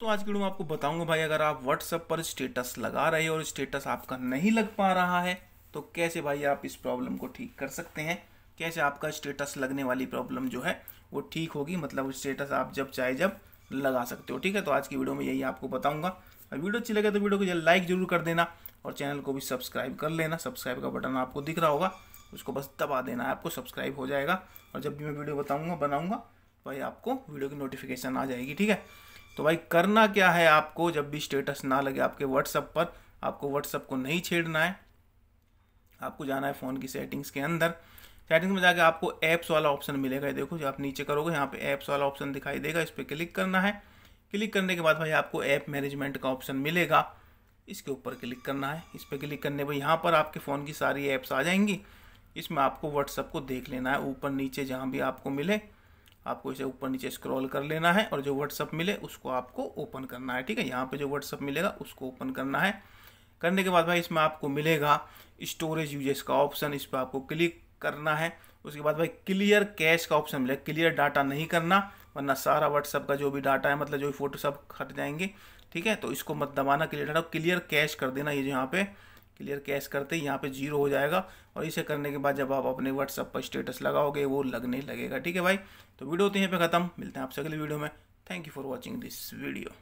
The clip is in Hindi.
तो आज की वीडियो में आपको बताऊंगा भाई अगर आप व्हाट्सएप पर स्टेटस लगा रहे हो और स्टेटस आपका नहीं लग पा रहा है तो कैसे भाई आप इस प्रॉब्लम को ठीक कर सकते हैं कैसे आपका स्टेटस लगने वाली प्रॉब्लम जो है वो ठीक होगी मतलब स्टेटस आप जब चाहे जब लगा सकते हो ठीक है तो आज की वीडियो में यही आपको बताऊंगा और वीडियो अच्छी लगे तो वीडियो को लाइक जरूर कर देना और चैनल को भी सब्सक्राइब कर लेना सब्सक्राइब का बटन आपको दिख रहा होगा उसको बस दबा देना है आपको सब्सक्राइब हो जाएगा और जब भी मैं वीडियो बताऊँगा बनाऊँगा तो भाई आपको वीडियो की नोटिफिकेशन आ जाएगी ठीक है तो भाई करना क्या है आपको जब भी स्टेटस ना लगे आपके व्हाट्सअप पर आपको व्हाट्सअप को नहीं छेड़ना है आपको जाना है फ़ोन की सेटिंग्स के अंदर सेटिंग्स में जाके आपको ऐप्स वाला ऑप्शन मिलेगा देखो जो आप नीचे करोगे यहाँ पे ऐप्स वाला ऑप्शन दिखाई देगा इस पर क्लिक करना है क्लिक करने के बाद भाई आपको ऐप मैनेजमेंट का ऑप्शन मिलेगा इसके ऊपर क्लिक करना है इस पर क्लिक करने पर यहाँ पर आपके फ़ोन की सारी ऐप्स आ जाएंगी इसमें आपको व्हाट्सअप को देख लेना है ऊपर नीचे जहाँ भी आपको मिले आपको इसे ऊपर नीचे स्क्रॉल कर लेना है और जो व्हाट्सअप मिले उसको आपको ओपन करना है ठीक है यहाँ पे जो व्हाट्सअप मिलेगा उसको ओपन करना है करने के बाद भाई इसमें आपको मिलेगा स्टोरेज यूजेस का ऑप्शन इस पर आपको क्लिक करना है उसके बाद भाई क्लियर कैश का ऑप्शन मिलेगा क्लियर डाटा नहीं करना वरना सारा व्हाट्सअप का जो भी डाटा है मतलब जो भी फोटो सब हट जाएंगे ठीक है तो इसको मत दबाना क्लियर डाटा क्लियर कैश कर देना ये जो यहाँ पे क्लियर कैश करते ही यहाँ पे जीरो हो जाएगा और इसे करने के बाद जब आप अपने व्हाट्सअप पर स्टेटस लगाओगे वो लगने लगेगा ठीक है भाई तो वीडियो तो यहीं पे ख़त्म मिलते हैं आपसे अगले वीडियो में thank you for watching this video